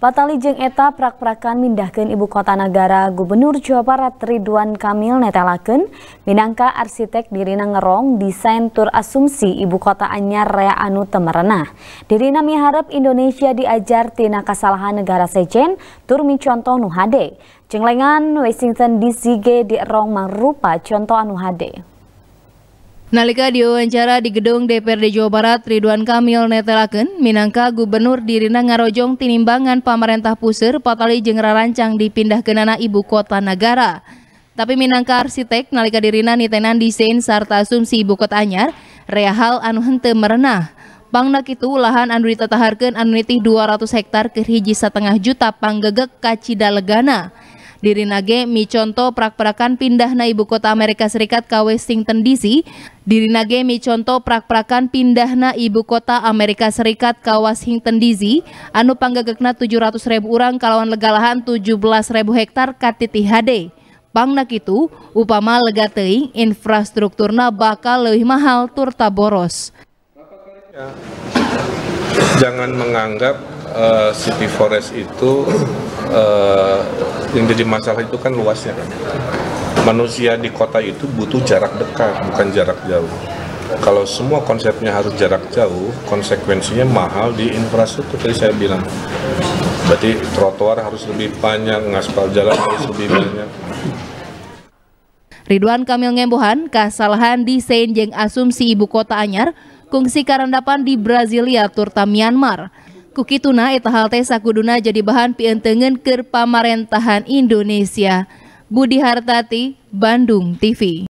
Patali Jeng eta prak-prakan mindahkan ibu kota negara Gubernur Jawa Barat Ridwan Kamil netelaken minangka arsitek dirina ngerong desain tur asumsi ibu kota anyar rea anu Temerana. Dirina miharap Indonesia diajar tina kesalahan negara sejen tur micontoh nu hade. Cenglengan Washington DC di erong mangrupa contoh anu Nalika diwawancara di gedung DPRD Jawa Barat, Ridwan Kamil netelaken minangka gubernur dirina ngarojong tinimbangan pemerintah pusir patali jengera rancang dipindah ke nana ibu kota negara. Tapi minangka arsitek nalika dirina nitenan desain sarta asumsi ibu kota anyar, rehal anu hente merenah. Pangnak itu lahan anu ditataharkan anu nitih 200 hektar ke hiji setengah juta panggegek kacida legana. Dirinage nage miconto prak-prakan pindah na ibu kota Amerika Serikat ke Washington DC. Dirinage nage miconto prak-prakan pindah na ibu kota Amerika Serikat ke Washington DC. Anu panggagakna 700 ribu orang kalawan legalahan 17 ribu hektar katitihade. Pangnak itu, upama lega teing, infrastrukturna bakal lebih mahal turta boros. jangan menganggap uh, City Forest itu uh, yang jadi masalah itu kan luasnya kan manusia di kota itu butuh jarak dekat bukan jarak jauh kalau semua konsepnya harus jarak jauh konsekuensinya mahal di infrastruktur tadi saya bilang berarti trotoar harus lebih panjang ngaspal jalan harus lebih banyak Ridwan Kamil Ngembohan, kesalahan di Senjeng Asumsi Ibu Kota Anyar, kungsi karendapan di Brasilia, Turta, Myanmar. Kukituna itahal teh sakuduna jadi bahan pientengen ker pamarentahan Indonesia. Budi Hartati, Bandung TV.